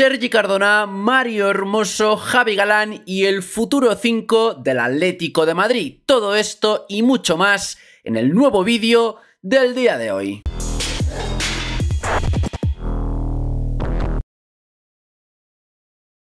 Sergi Cardona, Mario Hermoso, Javi Galán y el futuro 5 del Atlético de Madrid. Todo esto y mucho más en el nuevo vídeo del día de hoy.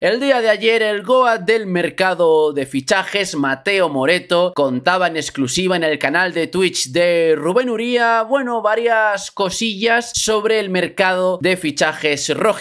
El día de ayer el Goa del mercado de fichajes Mateo Moreto contaba en exclusiva en el canal de Twitch de Rubén Uría, bueno, varias cosillas sobre el mercado de fichajes Rojo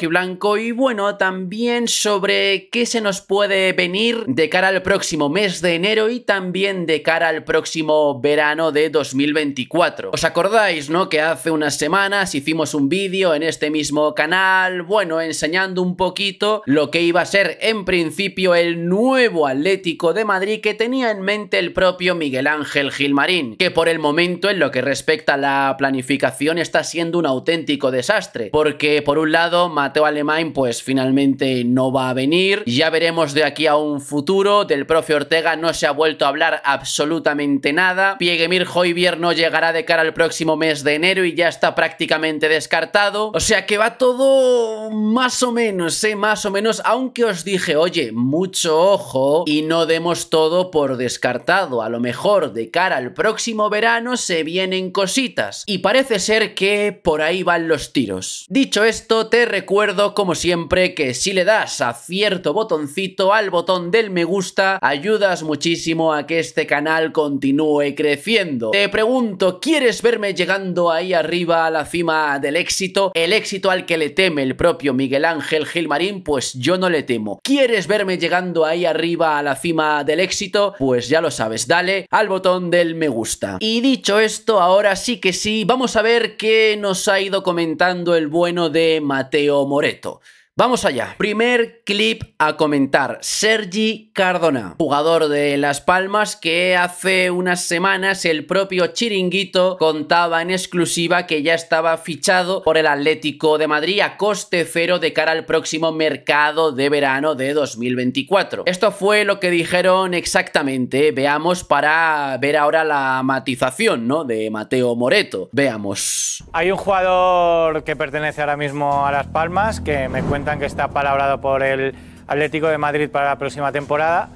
y bueno, también sobre qué se nos puede venir de cara al próximo mes de enero y también de cara al próximo verano de 2024. ¿Os acordáis, no? Que hace unas semanas hicimos un vídeo en este mismo canal, bueno, enseñando un poquito lo que iba a ser en principio el nuevo Atlético de Madrid que tenía en mente el propio Miguel Ángel Gilmarín, que por el momento en lo que respecta a la planificación está siendo un auténtico desastre, porque por un lado Mateo Alemán pues finalmente no va a venir, ya veremos de aquí a un futuro, del propio Ortega no se ha vuelto a hablar absolutamente nada, Pieguemir Joyvier no llegará de cara al próximo mes de enero y ya está prácticamente descartado, o sea que va todo más o menos, ¿eh? más o menos, aunque os dije, oye, mucho ojo y no demos todo por descartado. A lo mejor de cara al próximo verano se vienen cositas. Y parece ser que por ahí van los tiros. Dicho esto, te recuerdo como siempre que si le das a cierto botoncito al botón del me gusta, ayudas muchísimo a que este canal continúe creciendo. Te pregunto, ¿quieres verme llegando ahí arriba a la cima del éxito? El éxito al que le teme el propio Miguel Ángel Gilmarín, pues yo no le temo. ¿Quieres verme llegando ahí arriba a la cima del éxito? Pues ya lo sabes, dale al botón del me gusta. Y dicho esto, ahora sí que sí, vamos a ver qué nos ha ido comentando el bueno de Mateo Moreto. Vamos allá. Primer clip a comentar. Sergi Cardona, jugador de Las Palmas que hace unas semanas el propio Chiringuito contaba en exclusiva que ya estaba fichado por el Atlético de Madrid a coste cero de cara al próximo mercado de verano de 2024. Esto fue lo que dijeron exactamente. Veamos para ver ahora la matización ¿no? de Mateo Moreto. Veamos. Hay un jugador que pertenece ahora mismo a Las Palmas que me cuenta que está palabrado por el Atlético de Madrid para la próxima temporada.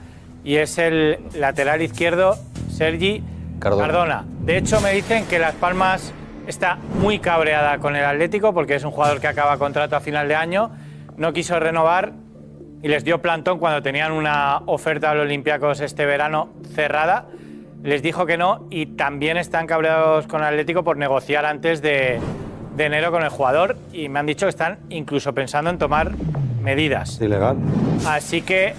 Y es el lateral izquierdo, Sergi Cardona. De hecho, me dicen que Las Palmas está muy cabreada con el Atlético porque es un jugador que acaba contrato a final de año. No quiso renovar y les dio plantón cuando tenían una oferta a los Olympiacos este verano cerrada. Les dijo que no y también están cabreados con Atlético por negociar antes de, de enero con el jugador y me han dicho que están incluso pensando en tomar medidas. Ilegal. Así que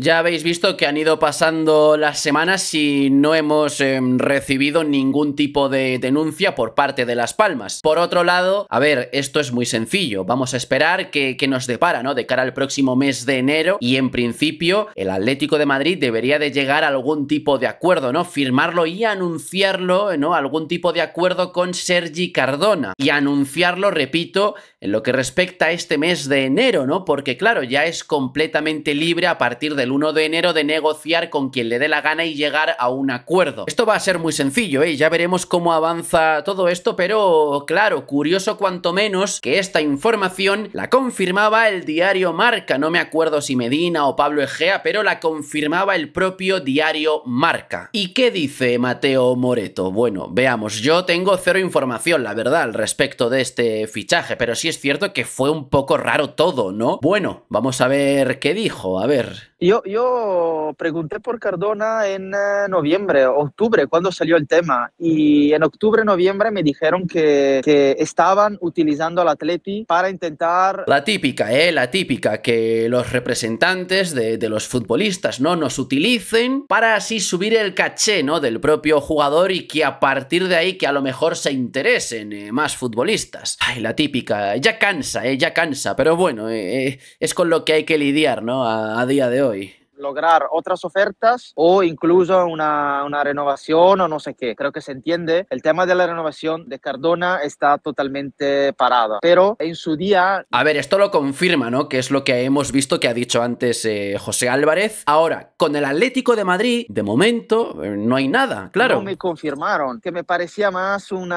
ya habéis visto que han ido pasando las semanas y no hemos em, recibido ningún tipo de denuncia por parte de Las Palmas. Por otro lado, a ver, esto es muy sencillo. Vamos a esperar que, nos depara, ¿no? De cara al próximo mes de enero y en principio el Atlético de Madrid debería de llegar a algún tipo de acuerdo, ¿no? Firmarlo y anunciarlo, ¿no? Algún tipo de acuerdo con Sergi Cardona. Y anunciarlo, repito, en lo que respecta a este mes de enero, ¿no? Porque claro, ya es completamente libre a partir de 1 de enero de negociar con quien le dé la gana y llegar a un acuerdo. Esto va a ser muy sencillo, ¿eh? ya veremos cómo avanza todo esto, pero claro, curioso cuanto menos que esta información la confirmaba el diario Marca, no me acuerdo si Medina o Pablo Egea, pero la confirmaba el propio diario Marca. ¿Y qué dice Mateo Moreto? Bueno, veamos, yo tengo cero información, la verdad, al respecto de este fichaje, pero sí es cierto que fue un poco raro todo, ¿no? Bueno, vamos a ver qué dijo, a ver. Yo yo, pregunté por Cardona en eh, noviembre, octubre, cuando salió el tema. Y en octubre, noviembre me dijeron que, estaban utilizando al Atleti para intentar... La típica, ¿eh? La típica, que los representantes de, los futbolistas, ¿no? Nos utilicen para así subir el caché, ¿no? Del propio jugador y que a partir de ahí que a lo mejor se interesen eh, más futbolistas. Ay, la típica. Ya cansa, eh, ya cansa. Pero bueno, eh, es con lo que hay que lidiar, ¿no? a día de hoy lograr otras ofertas o incluso una, una, renovación o no sé qué. Creo que se entiende. El tema de la renovación de Cardona está totalmente parada, pero en su día... A ver, esto lo confirma, ¿no? Que es lo que hemos visto que ha dicho antes eh, José Álvarez. Ahora, con el Atlético de Madrid, de momento, eh, no hay nada, claro. No me confirmaron, que me parecía más un,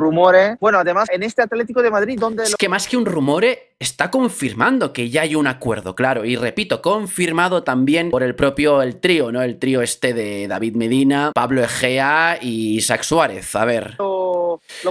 rumore. Bueno, además, en este Atlético de Madrid, donde... Es que más que un rumore, está confirmando que ya hay un acuerdo, claro. Y repito, confirmado también por el propio el trío, ¿no? El trío este de David Medina, Pablo Egea y Isaac Suárez. A ver.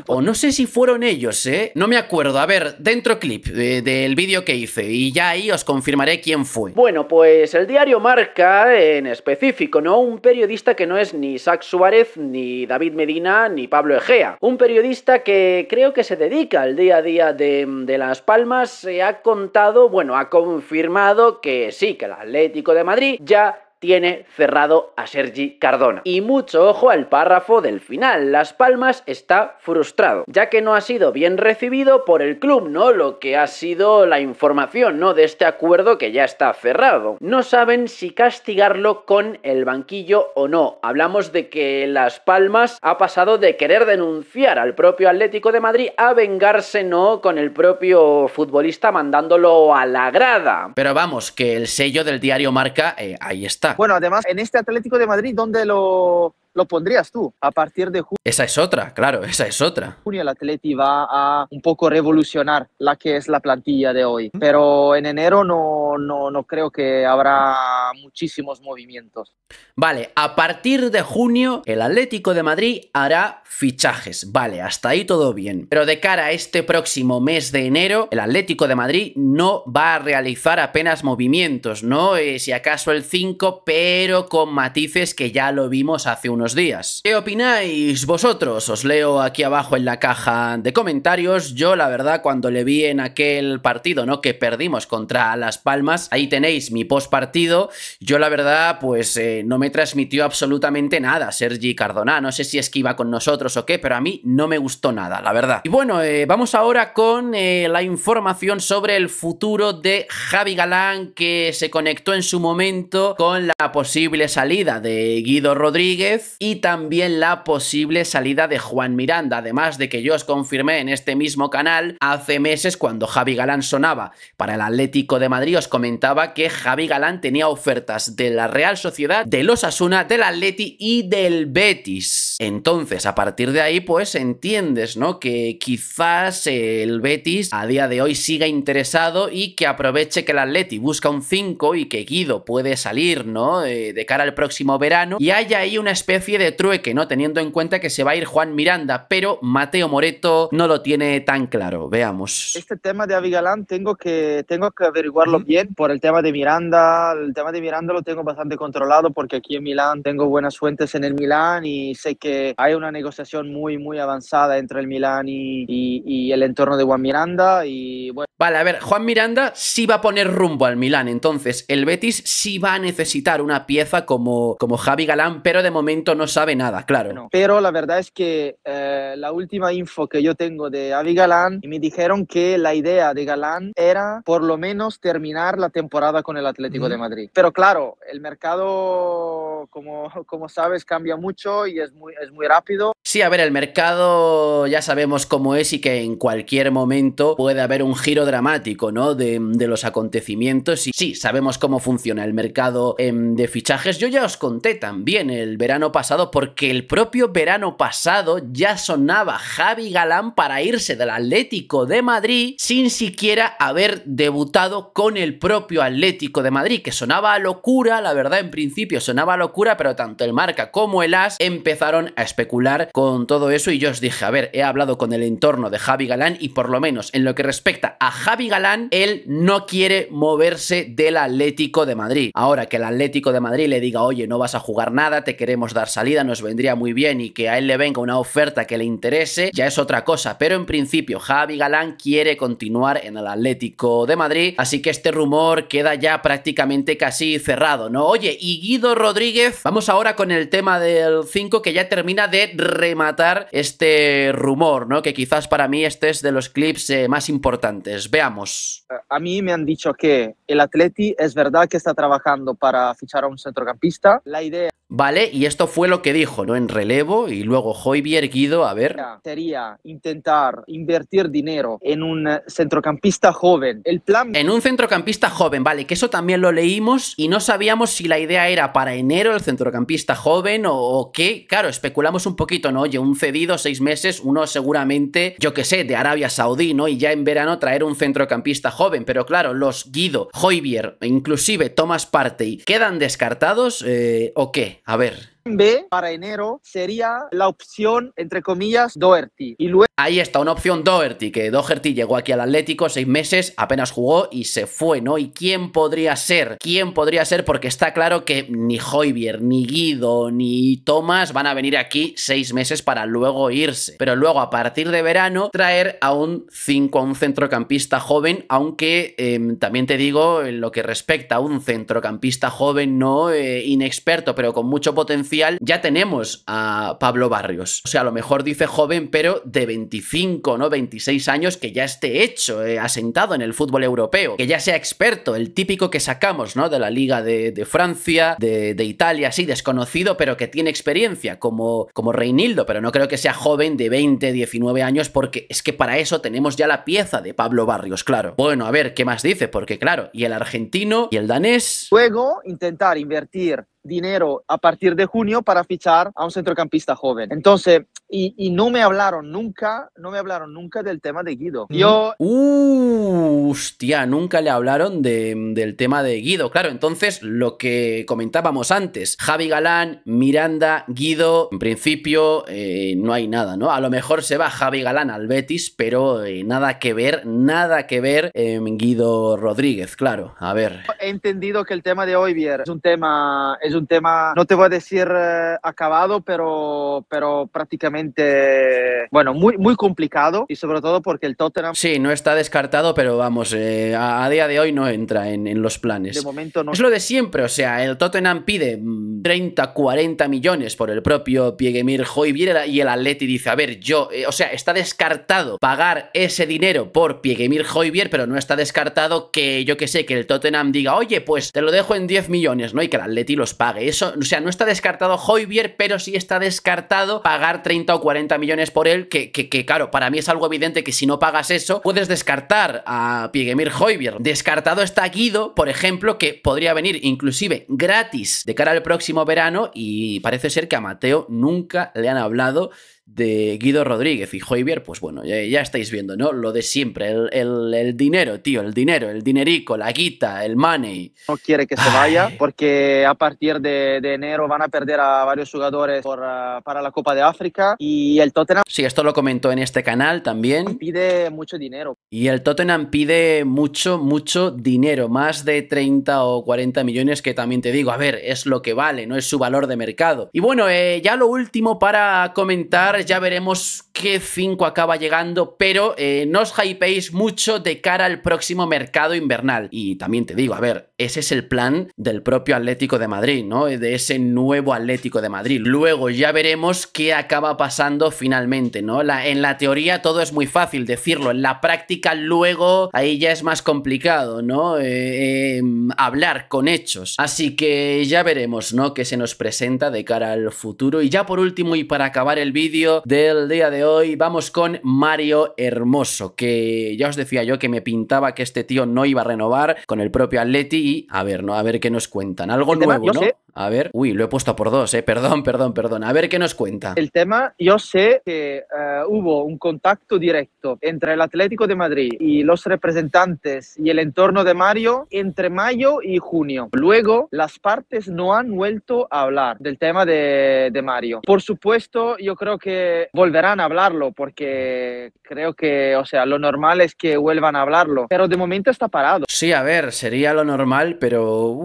O no sé si fueron ellos, ¿eh? No me acuerdo. A ver, dentro clip del vídeo que hice y ya ahí os confirmaré quién fue. Bueno, pues el diario Marca en específico, ¿no? Un periodista que no es ni Sax Suárez, ni David Medina, ni Pablo Egea. Un periodista que creo que se dedica al día a día de, de Las Palmas. Se ha contado, bueno, ha confirmado que sí, que el Atlético de Madrid ya tiene cerrado a Sergi Cardona. Y mucho ojo al párrafo del final. Las Palmas está frustrado, ya que no ha sido bien recibido por el club, ¿no? Lo que ha sido la información, ¿no? De este acuerdo que ya está cerrado. No saben si castigarlo con el banquillo o no. Hablamos de que Las Palmas ha pasado de querer denunciar al propio Atlético de Madrid a vengarse, ¿no? Con el propio futbolista mandándolo a la grada. Pero vamos, que el sello del diario Marca eh, ahí está bueno, además, en este Atlético de Madrid, ¿dónde lo, lo pondrías tú a partir de junio. Esa es otra, claro, esa es otra. Junio el Atleti va a un poco revolucionar la que es la plantilla de hoy, pero en enero no, no, creo que habrá muchísimos movimientos. Vale, a partir de junio el Atlético de Madrid hará fichajes, vale, hasta ahí todo bien, pero de cara a este próximo mes de enero, el Atlético de Madrid no va a realizar apenas movimientos, ¿no? Eh, si acaso el 5, pero con matices que ya lo vimos hace unos días. ¿Qué opináis vosotros? Os leo aquí abajo en la caja de comentarios. Yo, la verdad, cuando le vi en aquel partido, ¿no? Que perdimos contra Las Palmas, ahí tenéis mi post partido. Yo, la verdad, pues eh, no me transmitió absolutamente nada Sergi Cardona. No sé si es que iba con nosotros o qué, pero a mí no me gustó nada, la verdad. Y bueno, eh, vamos ahora con eh, la información sobre el futuro de Javi Galán, que se conectó en su momento con la posible salida de Guido Rodríguez y también la posible salida de Juan Miranda, además de que yo os confirmé en este mismo canal hace meses cuando Javi Galán sonaba para el Atlético de Madrid, os comentaba que Javi Galán tenía ofertas de la Real Sociedad, de los Asuna, del Atleti y del Betis. Entonces, a partir de ahí, pues entiendes, ¿no? Que quizás el Betis a día de hoy siga interesado y que aproveche que el Atleti busca un 5 y que Guido puede salir, ¿no? Eh, de cara al próximo verano y haya ahí una especie fie de trueque, ¿no? Teniendo en cuenta que se va a ir Juan Miranda, pero Mateo Moreto no lo tiene tan claro. Veamos. Este tema de Galán tengo que, tengo que averiguarlo bien por el tema de Miranda. El tema de Miranda lo tengo bastante controlado porque aquí en Milán tengo buenas fuentes en el Milán y sé que hay una negociación muy, muy avanzada entre el Milán y, y, el entorno de Juan Miranda. Y bueno. Vale, a ver, Juan Miranda sí va a poner rumbo al Milán, entonces el Betis sí va a necesitar una pieza como, como Javi Galán, pero de momento no sabe nada, claro. Pero la verdad es que eh, la última info que yo tengo de Avi Galán, me dijeron que la idea de Galán era por lo menos terminar la temporada con el Atlético de Madrid. Pero claro, el mercado, como, como sabes, cambia mucho y es muy, es muy rápido. Sí, a ver, el mercado ya sabemos cómo es y que en cualquier momento puede haber un giro dramático, ¿no? De, los acontecimientos. Y sí, sabemos cómo funciona el mercado em, de fichajes. Yo ya os conté también el verano pasado pasado porque el propio verano pasado ya sonaba Javi Galán para irse del Atlético de Madrid sin siquiera haber debutado con el propio Atlético de Madrid, que sonaba a locura, la verdad en principio sonaba a locura, pero tanto el Marca como el As empezaron a especular con todo eso y yo os dije, a ver, he hablado con el entorno de Javi Galán y por lo menos en lo que respecta a Javi Galán, él no quiere moverse del Atlético de Madrid. Ahora que el Atlético de Madrid le diga, oye, no vas a jugar nada, te queremos dar salida nos vendría muy bien y que a él le venga una oferta que le interese, ya es otra cosa, pero en principio Javi Galán quiere continuar en el Atlético de Madrid, así que este rumor queda ya prácticamente casi cerrado, ¿no? Oye, y Guido Rodríguez, vamos ahora con el tema del 5 que ya termina de rematar este rumor, ¿no? Que quizás para mí este es de los clips eh, más importantes. Veamos. A mí me han dicho que el Atleti es verdad que está trabajando para fichar a un centrocampista. La idea ¿Vale? Y esto fue lo que dijo, ¿no? En relevo y luego Hoybier Guido, a ver. Sería intentar invertir dinero en un eh, centrocampista joven. El plan... En un centrocampista joven, vale, que eso también lo leímos y no sabíamos si la idea era para enero el centrocampista joven o, qué. Claro, especulamos un poquito, ¿no? Oye, un cedido, seis meses, uno seguramente, yo qué sé, de Arabia Saudí, ¿no? Y ya en verano traer un centrocampista joven. Pero claro, los Guido, Hoybier, inclusive Thomas Partey, ¿quedan descartados eh, o qué? A ver, B para enero sería la opción, entre comillas, Doherty. Y Ahí está, una opción Doherty, que Doherty llegó aquí al Atlético seis meses, apenas jugó y se fue, ¿no? ¿Y quién podría ser? ¿Quién podría ser? Porque está claro que ni Hoybier, ni Guido, ni Tomás van a venir aquí seis meses para luego irse. Pero luego, a partir de verano, traer a un 5, a un centrocampista joven, aunque em, también te digo, en lo que respecta a un centrocampista joven, no eh, inexperto, pero con mucho potencial, ya tenemos a Pablo Barrios. O sea, a lo mejor dice joven, pero de 25, ¿no? 26 años que ya esté hecho, eh, asentado en el fútbol europeo, que ya sea experto, el típico que sacamos, ¿no? De la Liga de, Francia, de, Italia, así desconocido, pero que tiene experiencia, como, como Reinildo, pero no creo que sea joven de 20, 19 años, porque es que para eso tenemos ya la pieza de Pablo Barrios, claro. Bueno, a ver, ¿qué más dice? Porque claro, y el argentino y el danés. Luego, intentar invertir dinero a partir de junio para fichar a un centrocampista joven. Entonces, y, no me hablaron nunca, no me hablaron nunca del tema de Guido. Yo... Uh, hostia, nunca le hablaron del tema de Guido. Claro, entonces lo que comentábamos antes, Javi Galán, Miranda, Guido, en principio eh, no hay nada, ¿no? A lo mejor se va Javi Galán al Betis, pero eh, nada que ver, nada que ver eh, Guido Rodríguez, claro. A ver. He entendido que el tema de hoy, Vier, es un tema es un tema, no te voy a decir eh, acabado, pero, pero prácticamente, bueno, muy, muy complicado y sobre todo porque el Tottenham... Sí, no está descartado, pero vamos, eh, a, día de hoy no entra en, los planes. De momento no. Es lo de siempre, o sea, el Tottenham pide 30, mm, 40 millones por el propio Pieguemir Joyvier y el Atleti dice, a ver, yo, eh, o sea, está descartado pagar ese dinero por Pieguemir Joyvier, pero no está descartado que, yo qué sé, que el Tottenham diga, oye, pues te lo dejo en 10 millones, ¿no? Y que el Atleti los pague. Eso, o sea, no está descartado Hoybier, pero sí está descartado pagar 30 o 40 millones por él, que, claro, para mí es algo evidente que si no pagas eso, puedes descartar a Piegemir Hoybier. Descartado está Guido, por ejemplo, que podría venir inclusive gratis de cara al próximo verano y parece ser que a Mateo nunca le han hablado de Guido Rodríguez y Javier, pues bueno, ya, estáis viendo, ¿no? Lo de siempre, el, dinero, tío, el dinero, el dinerico, la guita, el money. No quiere que se vaya porque a partir de, enero van a perder a varios jugadores ah, para la Copa de África y el Tottenham... Sí, esto lo comentó en este canal también. Pide mucho dinero. Y el Tottenham pide mucho, mucho dinero, más de 30 o 40 millones que también te digo, a ver, es lo que vale, no es su valor de mercado. Y bueno, eh, ya lo último para comentar ya veremos qué 5 acaba llegando, pero eh, no os hypeéis mucho de cara al próximo mercado invernal. Y también te digo, a ver, ese es el plan del propio Atlético de Madrid, ¿no? Eh, de ese nuevo Atlético de Madrid. Luego ya veremos qué acaba pasando finalmente, ¿no? en la teoría todo es muy fácil decirlo, en la práctica luego ahí ya es más complicado, ¿no? Eh, em, hablar con hechos. Así que ya veremos, ¿no? Qué se nos presenta de cara al futuro. Y ya por último y para acabar el vídeo, del día de hoy vamos con Mario Hermoso, que ya os decía yo que me pintaba que este tío no iba a renovar con el propio Atleti y a ver, ¿no? A ver qué nos cuentan. Algo nuevo, ¿no? A ver, uy, lo he puesto por dos, eh. Perdón, perdón, perdón. A ver qué nos cuenta. El tema, yo sé que eh, hubo un contacto directo entre el Atlético de Madrid y los representantes y el entorno de Mario entre mayo y junio. Luego, las partes no han vuelto a hablar del tema de, de Mario. Por supuesto, yo creo que volverán a hablarlo porque creo que, o sea, lo normal es que vuelvan a hablarlo, pero de momento está parado. Sí, a ver, sería lo normal, pero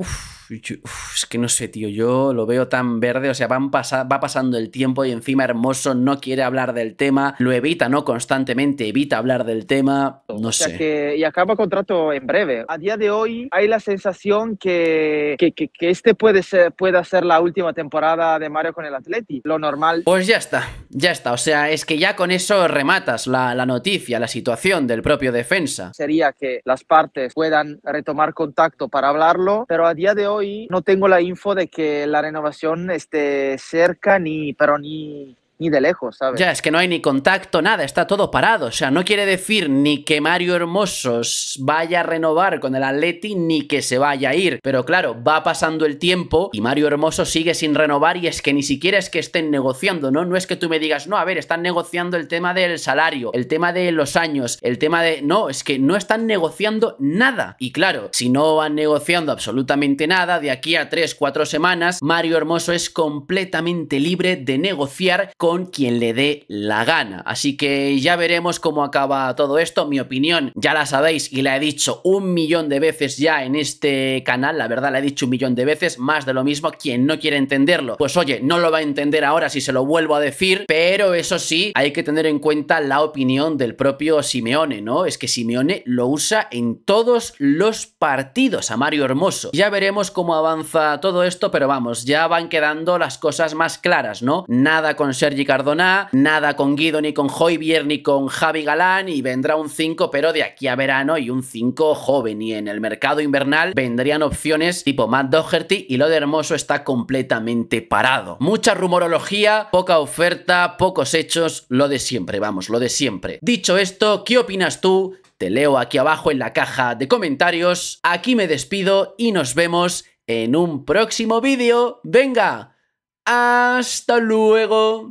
es que no sé, tío, yo lo veo tan verde, o sea, va pasando el tiempo y encima Hermoso no quiere hablar del tema, lo evita, ¿no? Constantemente evita hablar del tema, no sé. Que, y acaba contrato en breve. A día de hoy hay la sensación que, que, este puede ser, puede ser la última temporada de Mario con el Atleti, lo normal. Pues ya está, ya está, o sea, es que ya con eso rematas la, la noticia, la situación del propio defensa. Sería que las partes puedan retomar contacto para hablarlo, pero a día de hoy y no tengo la info de que la renovación esté cerca ni, pero ni ni de lejos, ¿sabes? Ya, es que no hay ni contacto, nada, está todo parado. O sea, no quiere decir ni que Mario Hermosos vaya a renovar con el Atleti ni que se vaya a ir. Pero claro, va pasando el tiempo y Mario Hermoso sigue sin renovar y es que ni siquiera es que estén negociando, ¿no? No es que tú me digas, no, a ver, están negociando el tema del salario, el tema de los años, el tema de... No, es que no están negociando nada. Y claro, si no van negociando absolutamente nada, de aquí a tres, cuatro semanas, Mario Hermoso es completamente libre de negociar con quien le dé la gana. Así que ya veremos cómo acaba todo esto. Mi opinión ya la sabéis y la he dicho un millón de veces ya en este canal. La verdad la he dicho un millón de veces, más de lo mismo. Quien no quiere entenderlo, pues oye, no lo va a entender ahora si se lo vuelvo a decir. Pero eso sí, hay que tener en cuenta la opinión del propio Simeone, ¿no? Es que Simeone lo usa en todos los partidos a Mario Hermoso. Ya veremos cómo avanza todo esto, pero vamos, ya van quedando las cosas más claras, ¿no? Nada con ser Gicardona, Cardona, nada con Guido ni con Hoybier ni con Javi Galán y vendrá un 5 pero de aquí a verano y un 5 joven y en el mercado invernal vendrían opciones tipo Matt Doherty y lo de Hermoso está completamente parado. Mucha rumorología, poca oferta, pocos hechos, lo de siempre, vamos, lo de siempre. Dicho esto, ¿qué opinas tú? Te leo aquí abajo en la caja de comentarios. Aquí me despido y nos vemos en un próximo vídeo. ¡Venga! ¡Hasta luego!